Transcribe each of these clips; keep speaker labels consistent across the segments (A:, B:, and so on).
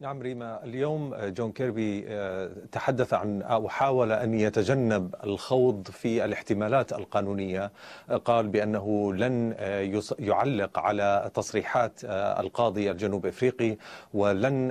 A: نعم ريما اليوم آه، جون كيربي آه، تحدث عن او حاول ان يتجنب الخوض في الاحتمالات القانونيه آه، قال بانه لن يعلق على تصريحات القاضي الجنوب افريقي ولن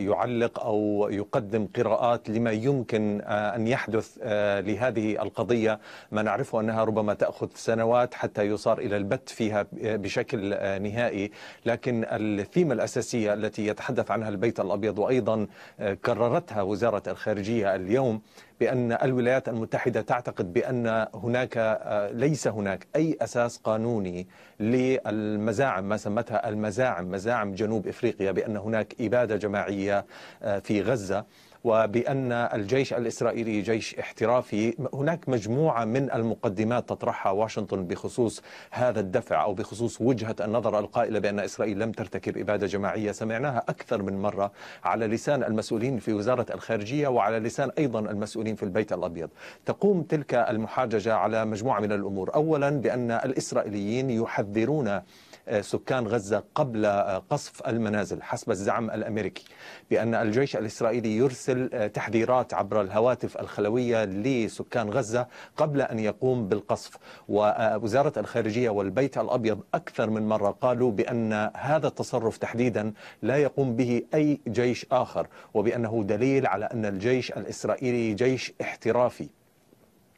A: يعلق او يقدم قراءات لما يمكن ان يحدث لهذه القضيه ما نعرفه انها ربما تاخذ سنوات حتى يصار الى البت فيها بشكل نهائي لكن الثيمه الاساسيه التي يتحدث عنها البيت الأبيض وأيضا آه، كررتها وزارة الخارجية اليوم بأن الولايات المتحدة تعتقد بأن هناك آه، ليس هناك أي أساس قانوني للمزاعم ما سمتها المزاعم مزاعم جنوب إفريقيا بأن هناك إبادة جماعية آه، في غزة وبأن الجيش الإسرائيلي جيش احترافي هناك مجموعة من المقدمات تطرحها واشنطن بخصوص هذا الدفع أو بخصوص وجهة النظر القائلة بأن إسرائيل لم ترتكب إبادة جماعية سمعناها أكثر من مرة على لسان المسؤولين في وزارة الخارجية وعلى لسان أيضا المسؤولين في البيت الأبيض تقوم تلك المحاججة على مجموعة من الأمور أولا بأن الإسرائيليين يحذرون سكان غزة قبل آه، قصف المنازل حسب الزعم الأمريكي بأن الجيش الإسرائيلي يرسل آه، تحذيرات عبر الهواتف الخلوية لسكان غزة قبل أن يقوم بالقصف ووزارة الخارجية والبيت الأبيض أكثر من مرة قالوا بأن هذا التصرف تحديدا لا يقوم به أي جيش آخر وبأنه دليل على أن الجيش الإسرائيلي جيش احترافي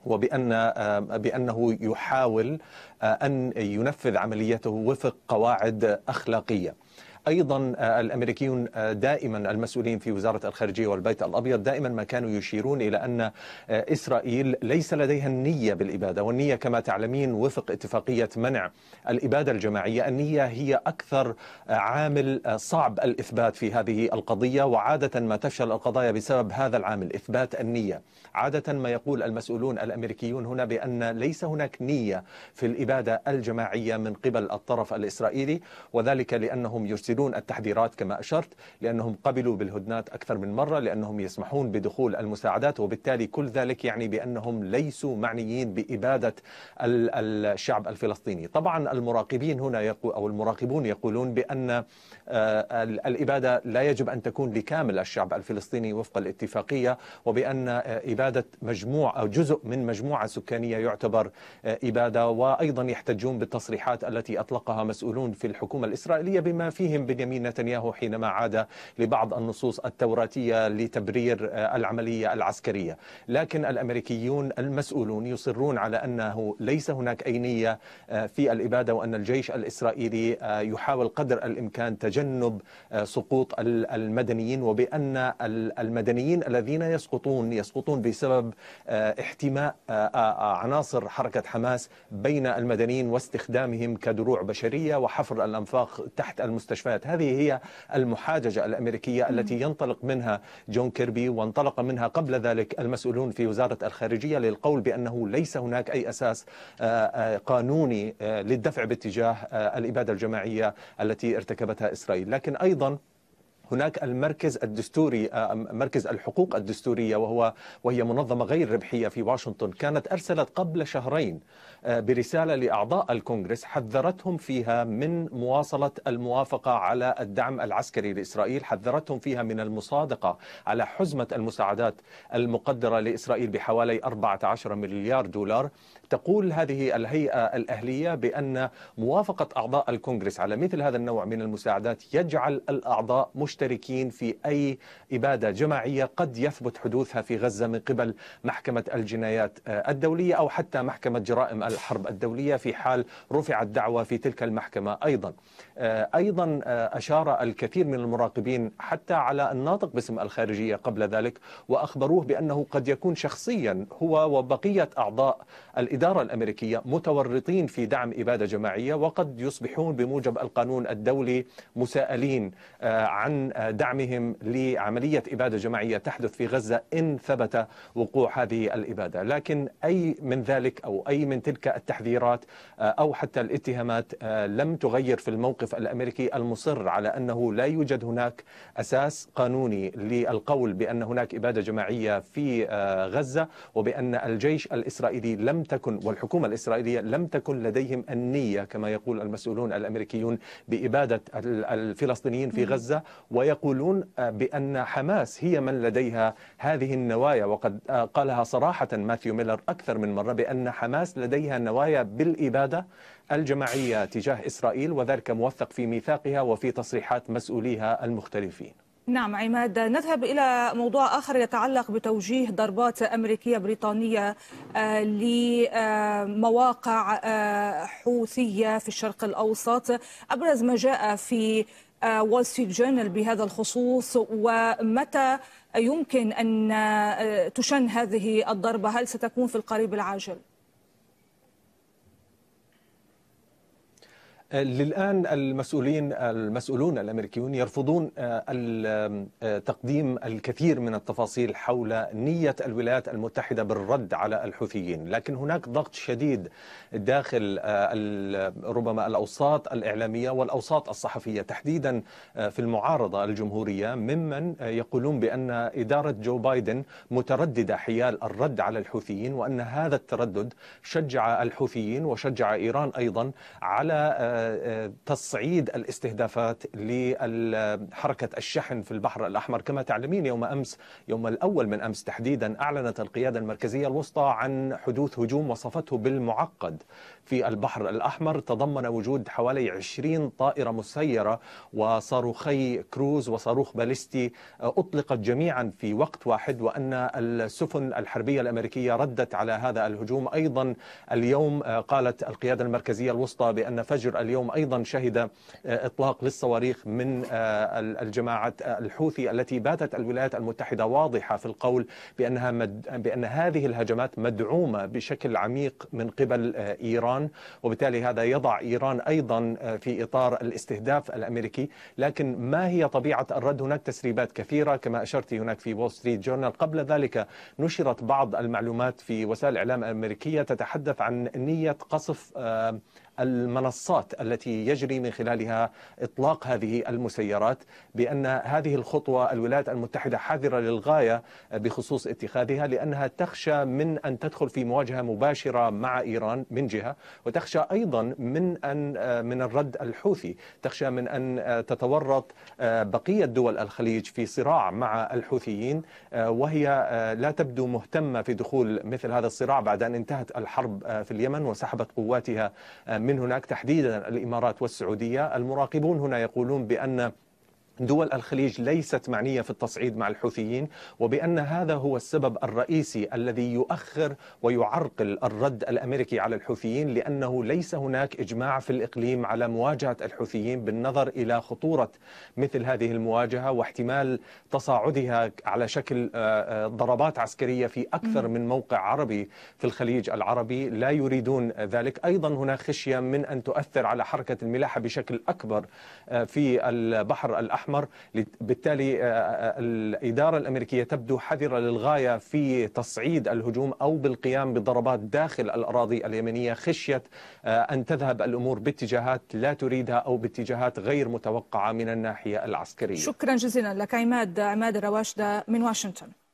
A: وبأن آه، بأنه يحاول آه، أن ينفذ عمليته وفق قواعد أخلاقية أيضا آه، الأمريكيون آه، دائما المسؤولين في وزارة الخارجية والبيت الأبيض دائما ما كانوا يشيرون إلى أن آه، إسرائيل ليس لديها النية بالإبادة والنية كما تعلمين وفق اتفاقية منع الإبادة الجماعية النية هي أكثر عامل صعب الإثبات في هذه القضية وعادة ما تفشل القضايا بسبب هذا العامل إثبات النية عادة ما يقول المسؤولون الأمريكيون هنا بأن ليس هناك نية في الإبادة الجماعية من قبل الطرف الإسرائيلي وذلك لأنهم يرسلون يحسنون التحذيرات كما أشرت لأنهم قبلوا بالهدنات أكثر من مرة لأنهم يسمحون بدخول المساعدات وبالتالي كل ذلك يعني بأنهم ليسوا معنيين بإبادة الشعب الفلسطيني طبعا المراقبين هنا أو المراقبون يقولون بأن آه، الإبادة لا يجب أن تكون لكامل الشعب الفلسطيني وفق الاتفاقية وبأن آه، إبادة مجموع أو جزء من مجموعة سكانية يعتبر آه، إبادة وأيضا يحتجون بالتصريحات التي أطلقها مسؤولون في الحكومة الإسرائيلية بما فيهم يلزم بنيامين نتنياهو حينما عاد لبعض النصوص التوراتية لتبرير آه، العملية العسكرية لكن الأمريكيون المسؤولون يصرون على أنه ليس هناك أي نية آه، في الإبادة وأن الجيش الإسرائيلي آه، يحاول قدر الإمكان تجنب سقوط المدنيين وبأن المدنيين الذين يسقطون يسقطون بسبب احتماء عناصر حركة حماس بين المدنيين واستخدامهم كدروع بشرية وحفر الأنفاق تحت المستشفى المستشفيات هذه هي المحاججة الأمريكية التي ينطلق منها جون كيربي وانطلق منها قبل ذلك المسؤولون في وزارة الخارجية للقول بأنه ليس هناك أي أساس آه، آه، قانوني آه، للدفع باتجاه الإبادة الجماعية التي ارتكبتها إسرائيل لكن أيضا هناك المركز الدستوري آه، مركز الحقوق الدستورية وهو وهي منظمة غير ربحية في واشنطن كانت أرسلت قبل شهرين آه، برسالة لأعضاء الكونغرس حذرتهم فيها من مواصلة الموافقة على الدعم العسكري لإسرائيل حذرتهم فيها من المصادقة على حزمة المساعدات المقدرة لإسرائيل بحوالي 14 مليار دولار تقول هذه الهيئة الأهلية بأن موافقة أعضاء الكونغرس على مثل هذا النوع من المساعدات يجعل الأعضاء مشتركين مشتركين في أي إبادة جماعية قد يثبت حدوثها في غزة من قبل محكمة الجنايات الدولية أو حتى محكمة جرائم الحرب الدولية في حال رفعت دعوة في تلك المحكمة أيضا آه، أيضا آه، أشار الكثير من المراقبين حتى على الناطق باسم الخارجية قبل ذلك وأخبروه بأنه قد يكون شخصيا هو وبقية أعضاء الإدارة الأمريكية متورطين في دعم إبادة جماعية وقد يصبحون بموجب القانون الدولي مساءلين آه، عن دعمهم لعملية إبادة جماعية تحدث في غزة إن ثبت وقوع هذه الإبادة لكن أي من ذلك أو أي من تلك التحذيرات آه، أو حتى الاتهامات آه، لم تغير في الموقف الأمريكي المصر على أنه لا يوجد هناك أساس قانوني للقول بأن هناك إبادة جماعية في آه، غزة وبأن الجيش الإسرائيلي لم تكن والحكومة الإسرائيلية لم تكن لديهم النية كما يقول المسؤولون الأمريكيون بإبادة الفلسطينيين في غزة ويقولون آه، بأن حماس هي من لديها هذه النوايا وقد آه، قالها صراحة ماثيو ميلر أكثر من مرة بأن حماس لديها نوايا بالإبادة الجماعية تجاه إسرائيل وذلك موثق في ميثاقها وفي تصريحات مسؤوليها المختلفين نعم عماد نذهب إلى موضوع آخر يتعلق بتوجيه ضربات أمريكية بريطانية آه، لمواقع حوثية في الشرق الأوسط أبرز ما جاء في وول ستريت جورنال بهذا الخصوص ومتى يمكن أن آه، تشن هذه الضربة هل ستكون في القريب العاجل؟ للآن المسؤولين المسؤولون الأمريكيون يرفضون آه، آه، تقديم الكثير من التفاصيل حول نية الولايات المتحدة بالرد على الحوثيين لكن هناك ضغط شديد داخل آه، ربما الأوساط الإعلامية والأوساط الصحفية تحديدا في المعارضة الجمهورية ممن يقولون بأن إدارة جو بايدن مترددة حيال الرد على الحوثيين وأن هذا التردد شجع الحوثيين وشجع إيران أيضا على تصعيد الاستهدافات لحركة الشحن في البحر الأحمر كما تعلمين يوم أمس يوم الأول من أمس تحديدا أعلنت القيادة المركزية الوسطى عن حدوث هجوم وصفته بالمعقد في البحر الأحمر تضمن وجود حوالي 20 طائرة مسيرة وصاروخي كروز وصاروخ باليستي أطلقت جميعا في وقت واحد وأن السفن الحربية الأمريكية ردت على هذا الهجوم أيضا اليوم قالت القيادة المركزية الوسطى بأن فجر اليوم أيضا شهد آه، إطلاق للصواريخ من آه، الجماعه آه، الحوثي التي باتت الولايات المتحدة واضحة في القول بأنها مد... بأن هذه الهجمات مدعومة بشكل عميق من قبل إيران وبالتالي هذا يضع إيران أيضا في إطار الاستهداف الأمريكي لكن ما هي طبيعة الرد هناك تسريبات كثيرة كما أشرت هناك في وول ستريت جورنال قبل ذلك نشرت بعض المعلومات في وسائل الإعلام الأمريكية تتحدث عن نية قصف المنصات التي يجري من خلالها إطلاق هذه المسيرات بأن هذه الخطوة الولايات المتحدة حذرة للغاية بخصوص اتخاذها لأنها تخشى من أن تدخل في مواجهة مباشرة مع إيران من جهة وتخشى أيضا من أن من الرد الحوثي تخشى من أن تتورط بقية دول الخليج في صراع مع الحوثيين وهي لا تبدو مهتمة في دخول مثل هذا الصراع بعد أن انتهت الحرب في اليمن وسحبت قواتها من من هناك تحديدا الإمارات والسعودية المراقبون هنا يقولون بأن دول الخليج ليست معنية في التصعيد مع الحوثيين وبأن هذا هو السبب الرئيسي الذي يؤخر ويعرقل الرد الأمريكي على الحوثيين لأنه ليس هناك إجماع في الإقليم على مواجهة الحوثيين بالنظر إلى خطورة مثل هذه المواجهة واحتمال تصاعدها على شكل آه، آه، ضربات عسكرية في أكثر من موقع عربي في الخليج العربي لا يريدون ذلك أيضا هناك خشية من أن تؤثر على حركة الملاحة بشكل أكبر آه، في البحر الأحمر الأحمر بالتالي آه، آه، آه، الإدارة الأمريكية تبدو حذرة للغاية في تصعيد الهجوم أو بالقيام بضربات داخل الأراضي اليمنية خشية أن تذهب الأمور باتجاهات لا تريدها أو باتجاهات غير متوقعة من الناحية العسكرية شكرا جزيلا لك عماد عماد رواشده من واشنطن